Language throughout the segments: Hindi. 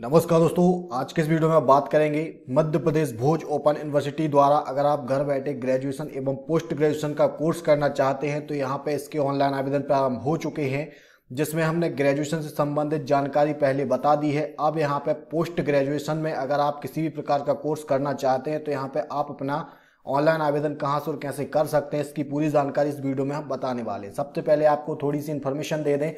नमस्कार दोस्तों आज के इस वीडियो में बात करेंगे मध्य प्रदेश भोज ओपन यूनिवर्सिटी द्वारा अगर आप घर बैठे ग्रेजुएशन एवं पोस्ट ग्रेजुएशन का कोर्स करना चाहते हैं तो यहाँ पे इसके ऑनलाइन आवेदन प्रारंभ हो चुके हैं जिसमें हमने ग्रेजुएशन से संबंधित जानकारी पहले बता दी है अब यहाँ पे पोस्ट ग्रेजुएशन में अगर आप किसी भी प्रकार का कोर्स करना चाहते हैं तो यहाँ पर आप अपना ऑनलाइन आवेदन कहाँ से और कैसे कर सकते हैं इसकी पूरी जानकारी इस वीडियो में हम बताने वाले हैं सबसे पहले आपको थोड़ी सी इन्फॉर्मेशन दे दें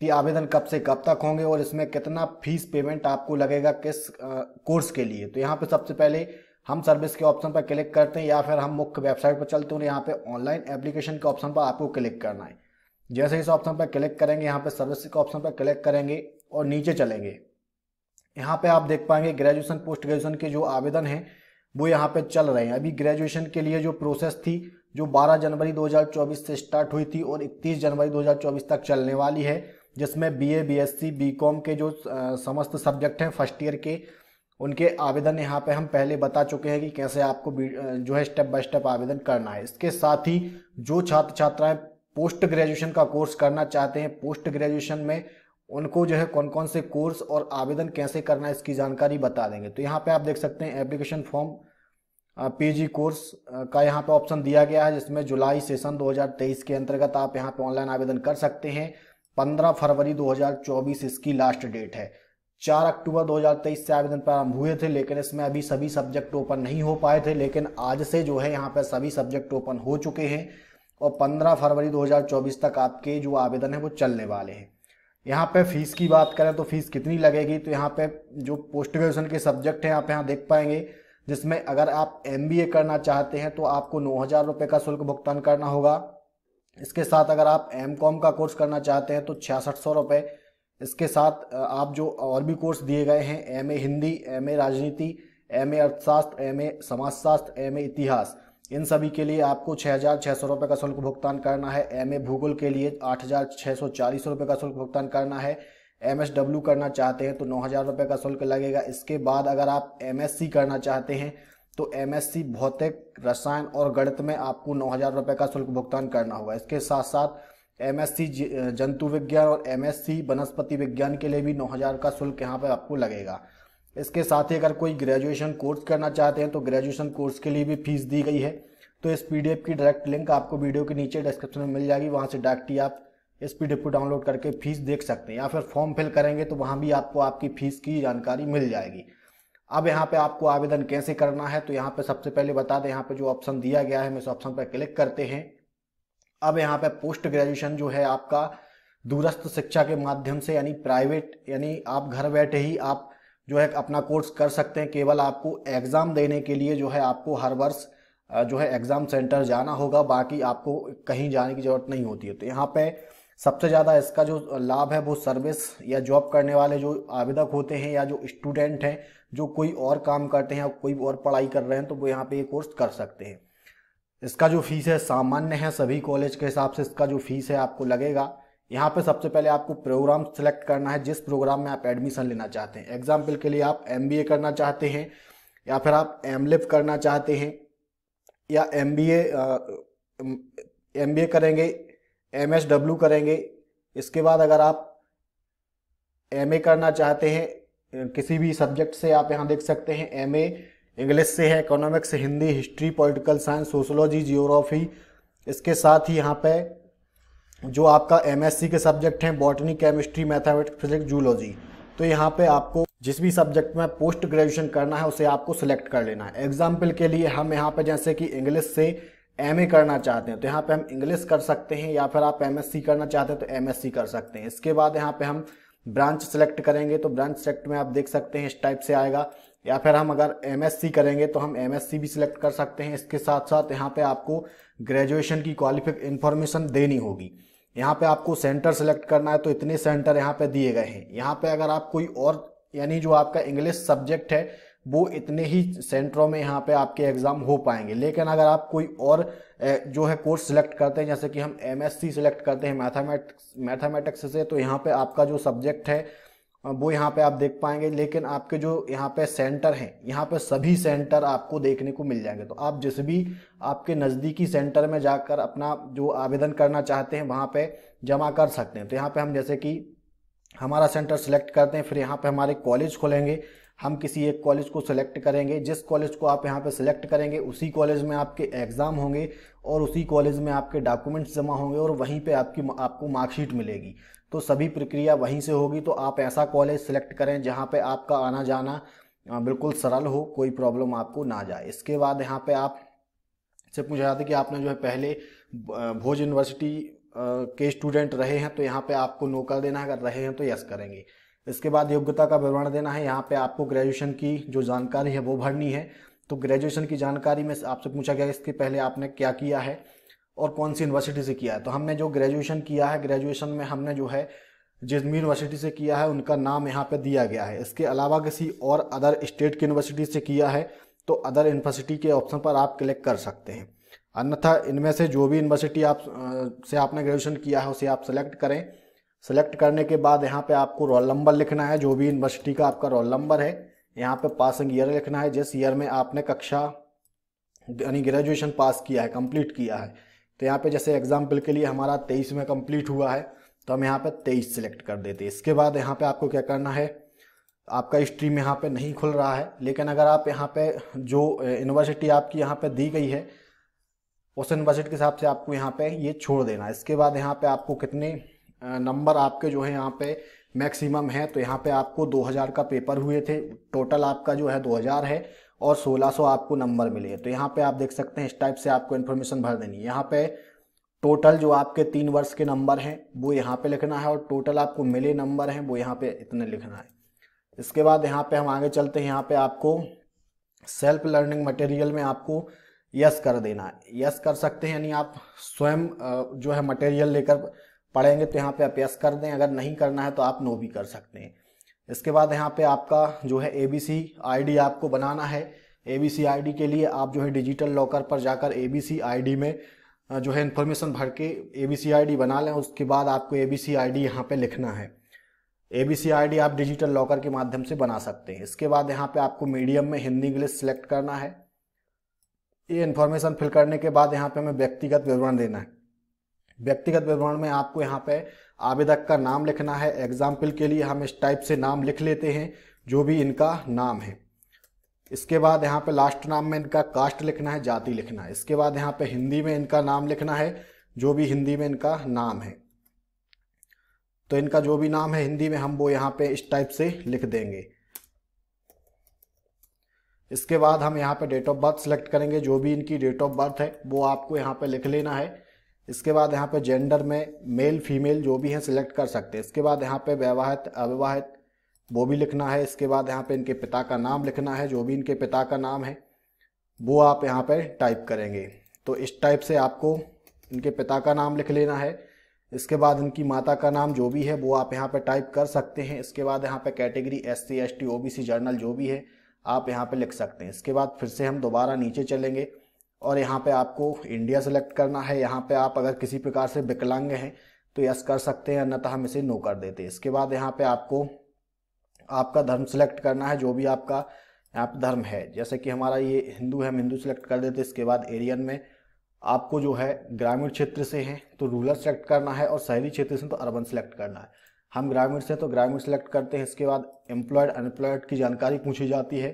कि आवेदन कब से कब तक होंगे और इसमें कितना फीस पेमेंट आपको लगेगा किस कोर्स के लिए तो यहाँ पे सबसे पहले हम सर्विस के ऑप्शन पर क्लिक करते हैं या फिर हम मुख्य वेबसाइट पर चलते हैं यहाँ पे ऑनलाइन एप्लीकेशन के ऑप्शन पर आपको क्लिक करना है जैसे इस ऑप्शन पर क्लिक करेंगे यहाँ पे सर्विस के ऑप्शन पर क्लिक करेंगे और नीचे चलेंगे यहाँ पे आप देख पाएंगे ग्रेजुएशन पोस्ट ग्रेजुएशन के जो आवेदन हैं वो यहाँ पे चल रहे हैं अभी ग्रेजुएशन के लिए जो प्रोसेस थी जो 12 जनवरी 2024 से स्टार्ट हुई थी और 31 जनवरी 2024 तक चलने वाली है जिसमें बीए बीएससी बीकॉम के जो समस्त सब्जेक्ट हैं फर्स्ट ईयर के उनके आवेदन यहाँ पे हम पहले बता चुके हैं कि कैसे आपको जो है स्टेप बाय स्टेप आवेदन करना है इसके साथ ही जो छात्र छात्राएं पोस्ट ग्रेजुएशन का कोर्स करना चाहते हैं पोस्ट ग्रेजुएशन में उनको जो है कौन कौन से कोर्स और आवेदन कैसे करना है इसकी जानकारी बता देंगे तो यहाँ पे आप देख सकते हैं एप्लीकेशन फॉर्म पीजी कोर्स का यहाँ पे ऑप्शन दिया गया है जिसमें जुलाई सेशन 2023 के अंतर्गत आप यहाँ पे ऑनलाइन आवेदन कर सकते हैं पंद्रह फरवरी 2024 इसकी लास्ट डेट है चार अक्टूबर 2023 से आवेदन प्रारंभ हुए थे लेकिन इसमें अभी सभी सब्जेक्ट ओपन नहीं हो पाए थे लेकिन आज से जो है यहाँ पर सभी सब्जेक्ट ओपन हो चुके हैं और 15 फरवरी 2024 तक आपके जो आवेदन है वो चलने वाले हैं यहाँ पे फीस की बात करें तो फीस कितनी लगेगी तो यहाँ पे जो पोस्ट ग्रेजुएशन के सब्जेक्ट हैं आप यहाँ देख पाएंगे जिसमें अगर आप एम करना चाहते हैं तो आपको नौ हज़ार रुपये का शुल्क भुगतान करना होगा इसके साथ अगर आप एम कॉम का कोर्स करना चाहते हैं तो छियासठ सौ रुपये इसके साथ आप जो और भी कोर्स दिए गए हैं M A Hindi M A राजनीति एम ए अर्थशास्त्र एम ए समाजशास्त्र एम ए इतिहास इन सभी के लिए आपको छः हज़ार छः सौ रुपये का शुल्क भुगतान करना है एम ए भूगोल के लिए आठ हज़ार छः सौ चालीस रुपये का शुल्क भुगतान करना है एम एस डब्ल्यू करना चाहते हैं तो नौ हज़ार रुपये का शुल्क लगेगा इसके बाद अगर आप एम एस सी करना चाहते हैं तो एम एस सी भौतिक रसायन और गणित में आपको नौ हजार रुपये का शुल्क भुगतान करना होगा इसके साथ साथ एम एस सी जंतु विज्ञान और एम एस सी वनस्पति विज्ञान के लिए भी नौ हजार का शुल्क यहाँ पर आपको लगेगा इसके साथ ही अगर कोई ग्रेजुएशन कोर्स करना चाहते हैं तो ग्रेजुएशन कोर्स के लिए भी फीस दी गई है तो इस पी की डायरेक्ट लिंक आपको वीडियो के नीचे डिस्क्रिप्शन में मिल जाएगी वहाँ से डायरेक्ट ही आप इस पी को डाउनलोड करके फीस देख सकते हैं या फिर फॉर्म फिल करेंगे तो वहाँ भी आपको आपकी फीस की जानकारी मिल जाएगी अब यहाँ पे आपको आवेदन कैसे करना है तो यहाँ पे सबसे पहले बता दें यहाँ पे जो ऑप्शन दिया गया है हम इस ऑप्शन पर क्लिक करते हैं अब यहाँ पे पोस्ट ग्रेजुएशन जो है आपका दूरस्थ शिक्षा के माध्यम से यानी प्राइवेट यानी आप घर बैठे ही आप जो है अपना कोर्स कर सकते हैं केवल आपको एग्ज़ाम देने के लिए जो है आपको हर वर्ष जो है एग्ज़ाम सेंटर जाना होगा बाकी आपको कहीं जाने की ज़रूरत नहीं होती है तो यहाँ पर सबसे ज़्यादा इसका जो लाभ है वो सर्विस या जॉब करने वाले जो आवेदक होते हैं या जो स्टूडेंट हैं जो कोई और काम करते हैं या कोई और पढ़ाई कर रहे हैं तो वो यहाँ पे ये कोर्स कर सकते हैं इसका जो फीस है सामान्य है सभी कॉलेज के हिसाब से इसका जो फीस है आपको लगेगा यहाँ पे सबसे पहले आपको प्रोग्राम सेलेक्ट करना है जिस प्रोग्राम में आप एडमिशन लेना चाहते हैं एग्जाम्पल के लिए आप एम करना चाहते हैं या फिर आप एम करना चाहते हैं या M B M B A करेंगे एम एस डब्ल्यू करेंगे इसके बाद अगर आप एम ए करना चाहते हैं किसी भी सब्जेक्ट से आप यहाँ देख सकते हैं एम ए इंग्लिश से है economics Hindi history political science sociology geography इसके साथ ही यहाँ पे जो आपका एमएससी के सब्जेक्ट हैं botany chemistry mathematics physics zoology तो यहाँ पे आपको जिस भी सब्जेक्ट में पोस्ट ग्रेजुएशन करना है उसे आपको सिलेक्ट कर लेना है एग्जाम्पल के लिए हम यहाँ पे जैसे कि इंग्लिश से एम करना चाहते हैं तो यहाँ पे हम इंग्लिश कर सकते हैं या फिर आप एम करना चाहते हैं तो एम कर सकते हैं इसके बाद यहाँ पे हम ब्रांच सेलेक्ट करेंगे तो ब्रांच सेलेक्ट में आप देख सकते हैं इस टाइप से आएगा या फिर हम अगर एम करेंगे तो हम एम भी सिलेक्ट कर सकते हैं इसके साथ साथ यहाँ पे आपको ग्रेजुएशन की क्वालिफिक इन्फॉर्मेशन देनी होगी यहाँ पे आपको सेंटर सेलेक्ट करना है तो इतने सेंटर यहाँ पे दिए गए हैं यहाँ पे अगर आप कोई और यानी जो आपका इंग्लिश सब्जेक्ट है वो इतने ही सेंटरों में यहाँ पे आपके एग्ज़ाम हो पाएंगे लेकिन अगर आप कोई और जो है कोर्स सिलेक्ट करते हैं जैसे कि हम सी सिलेक्ट करते हैं मैथामेटिक्स मैथामेटिक्स से तो यहाँ पे आपका जो सब्जेक्ट है वो यहाँ पे आप देख पाएंगे लेकिन आपके जो यहाँ पे सेंटर हैं यहाँ पे सभी सेंटर आपको देखने को मिल जाएंगे तो आप जिस भी आपके नज़दीकी सेंटर में जाकर अपना जो आवेदन करना चाहते हैं वहाँ पे जमा कर सकते हैं तो यहाँ पे हम जैसे कि हमारा सेंटर सिलेक्ट करते हैं फिर यहाँ पे हमारे कॉलेज खोलेंगे हम किसी एक कॉलेज को सिलेक्ट करेंगे जिस कॉलेज को आप यहाँ पे सिलेक्ट करेंगे उसी कॉलेज में आपके एग्ज़ाम होंगे और उसी कॉलेज में आपके डॉक्यूमेंट्स जमा होंगे और वहीं पे आपकी आपको मार्कशीट मिलेगी तो सभी प्रक्रिया वहीं से होगी तो आप ऐसा कॉलेज सेलेक्ट करें जहाँ पर आपका आना जाना बिल्कुल सरल हो कोई प्रॉब्लम आपको ना जाए इसके बाद यहाँ पर आप से पूछा जाता है कि आपने जो है पहले भोज यूनिवर्सिटी के स्टूडेंट रहे हैं तो यहाँ पे आपको नो कर देना अगर रहे हैं तो यस करेंगे इसके बाद योग्यता का विवरण देना है यहाँ पे आपको ग्रेजुएशन की जो जानकारी है वो भरनी है तो ग्रेजुएशन की जानकारी में आपसे पूछा गया इसके पहले आपने क्या किया है और कौन सी यूनिवर्सिटी से किया है तो हमने जो ग्रेजुएशन किया है ग्रेजुएशन में हमने जो है जिस यूनिवर्सिटी से किया है उनका नाम यहाँ पर दिया गया है इसके अलावा किसी और अदर स्टेट की यूनिवर्सिटी से किया है तो अदर यूनिवर्सिटी के ऑप्शन पर आप क्लिक कर सकते हैं अन्यथा इनमें से जो भी यूनिवर्सिटी आप से आपने ग्रेजुएशन किया है उसे आप सेलेक्ट करें सेलेक्ट करने के बाद यहाँ पे आपको रोल नंबर लिखना है जो भी यूनिवर्सिटी का आपका रोल नंबर है यहाँ पे पासिंग ईयर लिखना है जिस ईयर में आपने कक्षा यानी ग्रेजुएशन पास किया है कंप्लीट किया है तो यहाँ पे जैसे एग्जाम्पल के लिए हमारा तेईस में कंप्लीट हुआ है तो हम यहाँ पे तेईस सेलेक्ट कर देते हैं इसके बाद यहाँ पे आपको क्या करना है आपका स्ट्रीम यहाँ पे नहीं खुल रहा है लेकिन अगर आप यहाँ पे जो यूनिवर्सिटी आपकी यहाँ पे दी गई है उस यूनिवर्सिटी के हिसाब से आपको यहाँ पे ये छोड़ देना इसके बाद यहाँ पे आपको कितने नंबर आपके जो है यहाँ पे मैक्सिमम है तो यहाँ पे आपको 2000 का पेपर हुए थे टोटल आपका जो है 2000 है और 1600 आपको नंबर मिले तो यहाँ पे आप देख सकते हैं इस टाइप से आपको इन्फॉर्मेशन भर देनी है यहाँ पे टोटल जो आपके तीन वर्ष के नंबर हैं वो यहाँ पे लिखना है और टोटल आपको मिले नंबर हैं वो यहाँ पे इतने लिखना है इसके बाद यहाँ पे हम आगे चलते हैं यहाँ पे आपको सेल्फ लर्निंग मटेरियल में आपको यस कर देना है यस कर सकते हैं यानी आप स्वयं जो है मटेरियल लेकर पढ़ेंगे तो यहाँ पे आप यस कर दें अगर नहीं करना है तो आप नो भी कर सकते हैं इसके बाद यहाँ पे आपका जो है A B C I D आपको बनाना है A B C I D के लिए आप जो है डिजिटल लॉकर पर जाकर ए बी सी आई डी में जो है इन्फॉर्मेशन भर के ए बी सी आई डी बना लें उसके बाद आपको ए बी सी आई डी यहाँ पर लिखना है A B C I D आप डिजिटल लॉकर के माध्यम से बना सकते हैं इसके बाद यहाँ पे आपको मीडियम में हिंदी इंग्लिश सेलेक्ट करना है ये इन्फॉर्मेशन फिल करने के बाद यहाँ पे हमें व्यक्तिगत विवरण देना है व्यक्तिगत विवरण में आपको यहाँ पे आवेदक का नाम लिखना है एग्जाम्पल के लिए हम इस टाइप से नाम लिख लेते हैं जो भी इनका नाम है इसके बाद यहाँ पे लास्ट नाम में इनका कास्ट लिखना है जाति लिखना है इसके बाद यहाँ पे हिंदी में इनका नाम लिखना है जो भी हिंदी में इनका नाम है तो इनका जो भी नाम है हिंदी में हम वो यहाँ पे इस टाइप से लिख देंगे इसके बाद हम यहाँ पे डेट ऑफ बर्थ सेलेक्ट करेंगे जो भी इनकी डेट ऑफ बर्थ है वो आपको यहाँ पे लिख लेना है इसके बाद यहाँ पे जेंडर में मेल फीमेल जो भी हैं सिलेक्ट कर सकते हैं इसके बाद यहाँ पे वैवाहित अविवाहित वो भी लिखना है इसके बाद यहाँ पे इनके पिता का नाम लिखना है जो भी इनके पिता का नाम है वो आप यहाँ पे टाइप करेंगे तो इस टाइप से आपको इनके पिता का नाम लिख लेना है इसके बाद इनकी माता का नाम जो भी है वो आप यहाँ पर टाइप कर सकते हैं इसके बाद यहाँ पर category S C S T O B C general जो भी है आप यहाँ पर लिख सकते हैं इसके बाद फिर से हम दोबारा नीचे चलेंगे और यहाँ पे आपको इंडिया सेलेक्ट करना है यहाँ पे आप अगर किसी प्रकार से विकलांग हैं तो यस कर सकते हैं अन्यथा हम इसे नो कर देते हैं इसके बाद यहाँ पे आपको आपका धर्म सेलेक्ट करना है जो भी आपका यहाँ पर धर्म है जैसे कि हमारा ये हिंदू है हम हिंदू सेलेक्ट कर देते इसके बाद एरियन में आपको जो है ग्रामीण क्षेत्र से हैं तो रूरल सेलेक्ट करना है और शहरी क्षेत्र से तो अर्बन सेलेक्ट करना है हम ग्रामीण से तो ग्रामीण सेलेक्ट करते हैं इसके बाद एम्प्लॉयड अनएम्प्लॉयड की जानकारी पूछी जाती है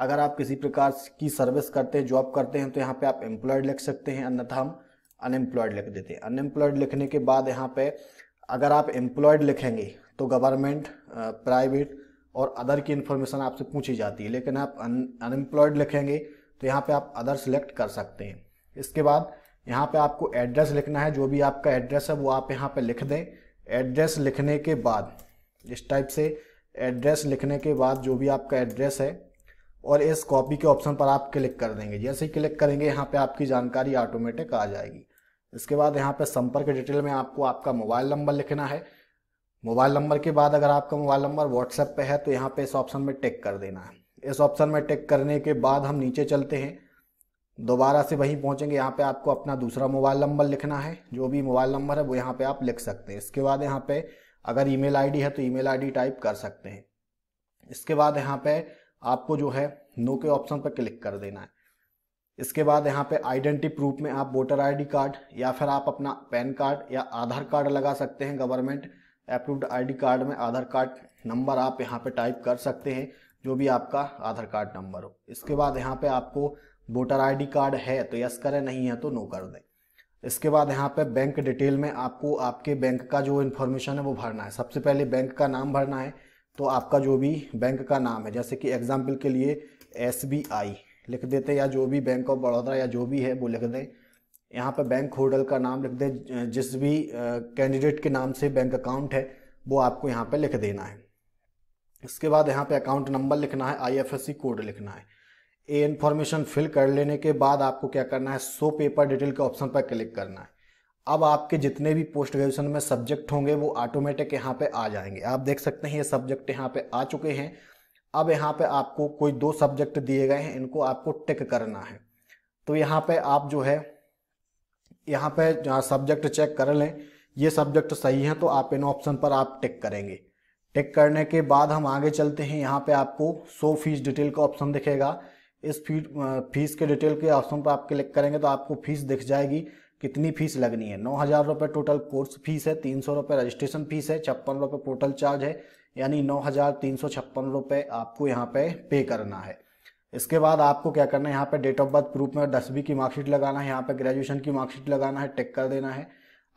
अगर आप किसी प्रकार की सर्विस करते हैं जॉब करते हैं तो यहाँ पे आप एम्प्लॉयड लिख सकते हैं अन्यथा हम अनएम्प्लॉयड लिख देते हैं अनएम्प्लॉयड लिखने के बाद यहाँ पे अगर आप एम्प्लॉयड लिखेंगे तो गवर्नमेंट प्राइवेट और अदर की इन्फॉर्मेशन आपसे पूछी जाती है लेकिन आप अनएम्प्लॉयड लिखेंगे तो यहाँ पर आप अदर सेलेक्ट कर सकते हैं इसके बाद यहाँ पर आपको एड्रेस लिखना है जो भी आपका एड्रेस है वो आप यहाँ पर लिख दें एड्रेस लिखने के बाद इस टाइप से एड्रेस लिखने के बाद जो भी आपका एड्रेस है और इस कॉपी के ऑप्शन पर आप क्लिक कर देंगे जैसे ही क्लिक करेंगे यहाँ पे आपकी जानकारी ऑटोमेटिक आ जाएगी इसके बाद यहाँ पे संपर्क डिटेल में आपको आपका मोबाइल नंबर लिखना है मोबाइल नंबर के बाद अगर आपका मोबाइल नंबर व्हाट्सएप पे है तो यहाँ पे इस ऑप्शन में टिक कर देना है इस ऑप्शन में टिक करने के बाद हम नीचे चलते हैं दोबारा से वहीं पहुँचेंगे यहाँ पर आपको अपना दूसरा मोबाइल नंबर लिखना है जो भी मोबाइल नंबर है वो यहाँ पर आप लिख सकते हैं इसके बाद यहाँ पर अगर ई मेल है तो ई मेल टाइप कर सकते हैं इसके बाद यहाँ पर आपको जो है नो के ऑप्शन पर क्लिक कर देना है इसके बाद यहाँ पे आइडेंटिटी प्रूफ में आप वोटर आईडी कार्ड या फिर आप अपना पैन कार्ड या आधार कार्ड लगा सकते हैं गवर्नमेंट अप्रूव्ड आईडी कार्ड में आधार कार्ड नंबर आप यहाँ पे टाइप कर सकते हैं जो भी आपका आधार कार्ड नंबर हो इसके बाद यहाँ पे आपको वोटर आईडी कार्ड है तो यस करें नहीं है तो नो कर दें इसके बाद यहाँ पे बैंक डिटेल में आपको आपके बैंक का जो इन्फॉर्मेशन है वो भरना है सबसे पहले बैंक का नाम भरना है तो आपका जो भी बैंक का नाम है जैसे कि एग्जाम्पल के लिए एस लिख देते या जो भी बैंक ऑफ बड़ौदा या जो भी है वो लिख दें यहाँ पर बैंक होल्डर का नाम लिख दें जिस भी कैंडिडेट के नाम से बैंक अकाउंट है वो आपको यहाँ पर लिख देना है इसके बाद यहाँ पे अकाउंट नंबर लिखना है आईएफएससी कोड लिखना है ए इन्फॉर्मेशन फिल कर लेने के बाद आपको क्या करना है सो पेपर डिटेल के ऑप्शन पर क्लिक करना है अब आपके जितने भी पोस्ट ग्रेजुएशन में सब्जेक्ट होंगे वो ऑटोमेटिक यहाँ पे आ जाएंगे आप देख सकते हैं ये सब्जेक्ट यहाँ पे आ चुके हैं अब यहाँ पे आपको कोई दो सब्जेक्ट दिए गए हैं इनको आपको टिक करना है तो यहाँ पे आप जो है यहाँ पे सब्जेक्ट चेक कर लें ये सब्जेक्ट सही है तो आप इन ऑप्शन पर आप टिक करेंगे टिक करने के बाद हम आगे चलते हैं यहाँ पे आपको सो फीस डिटेल का ऑप्शन दिखेगा इस फीस के डिटेल के ऑप्शन पर आप क्लिक करेंगे तो आपको फीस दिख जाएगी कितनी फीस लगनी है नौ हज़ार रुपये टोटल कोर्स फीस है तीन सौ रुपये रजिस्ट्रेशन फीस है छप्पन रुपये टोटल चार्ज है यानी नौ हज़ार तीन सौ छप्पन रुपये आपको यहाँ पे पे करना है इसके बाद आपको क्या करना है यहाँ पे डेट ऑफ बर्थ प्रूफ में दसवीं की मार्कशीट लगाना है यहाँ पे ग्रेजुएशन की मार्कशीट लगाना है टेक कर देना है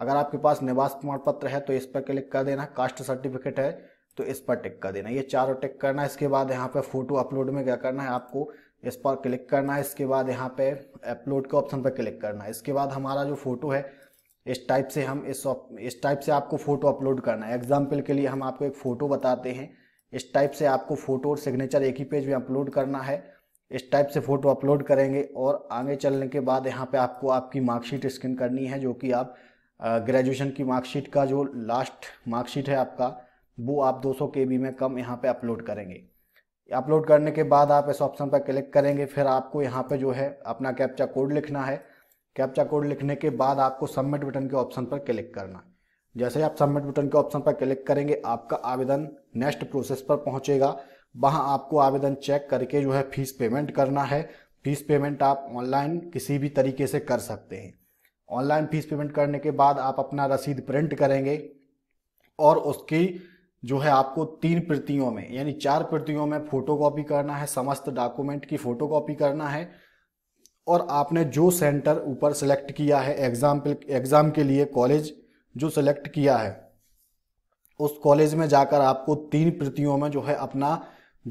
अगर आपके पास निवास प्रमाण पत्र है तो इस पर क्लिक कर देना कास्ट सर्टिफिकेट है तो इस पर टिक कर देना ये चारों टिक करना है इसके बाद यहाँ पे फोटो अपलोड में क्या करना है आपको इस पर क्लिक करना है इसके बाद यहाँ पे अपलोड के ऑप्शन पर क्लिक करना है इसके बाद हमारा जो फोटो है इस टाइप से हम इस इस टाइप से आपको फ़ोटो अपलोड करना है एग्जाम्पल के लिए हम आपको एक फ़ोटो बताते हैं इस टाइप से आपको फ़ोटो और सिग्नेचर एक ही पेज में अपलोड करना है इस टाइप से फ़ोटो अपलोड करेंगे और आगे चलने के बाद यहाँ पे आपको आपकी मार्कशीट स्कैन करनी है जो कि आप ग्रेजुएशन की मार्कशीट का जो लास्ट मार्कशीट है आपका वो आप 200 के में कम यहाँ पे अपलोड करेंगे अपलोड करने के बाद आप इस ऑप्शन पर क्लिक करेंगे फिर आपको यहाँ पर जो है अपना कैप्चा कोड लिखना है कैप्चा कोड लिखने के बाद आपको सबमिट बटन के ऑप्शन पर क्लिक करना जैसे ही आप सबमिट बटन के ऑप्शन पर क्लिक करेंगे आपका आवेदन नेक्स्ट प्रोसेस पर पहुँचेगा वहाँ आपको आवेदन चेक करके जो है फीस पेमेंट करना है फीस पेमेंट आप ऑनलाइन किसी भी तरीके से कर सकते हैं ऑनलाइन फीस पेमेंट करने के बाद आप अपना रसीद प्रिंट करेंगे और उसकी जो है आपको तीन प्रतियों में यानी चार प्रतियों में फोटोकॉपी करना है समस्त डॉक्यूमेंट की फोटोकॉपी करना है और आपने जो सेंटर ऊपर सेलेक्ट किया है एग्जाम एग्ज़ाम के लिए कॉलेज जो सेलेक्ट किया है उस कॉलेज में जाकर आपको तीन प्रतियों में जो है अपना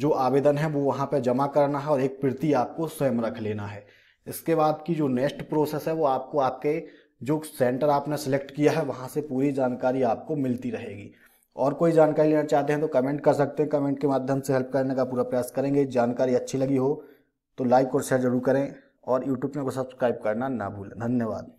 जो आवेदन है वो वहाँ पर जमा करना है और एक प्रति आपको स्वयं रख लेना है इसके बाद की जो नेक्स्ट प्रोसेस है वो आपको आपके जो सेंटर आपने सेलेक्ट किया है वहाँ से पूरी जानकारी आपको मिलती रहेगी और कोई जानकारी लेना चाहते हैं तो कमेंट कर सकते हैं कमेंट के माध्यम से हेल्प करने का पूरा प्रयास करेंगे जानकारी अच्छी लगी हो तो लाइक और शेयर जरूर करें और यूट्यूब में को सब्सक्राइब करना ना भूलें धन्यवाद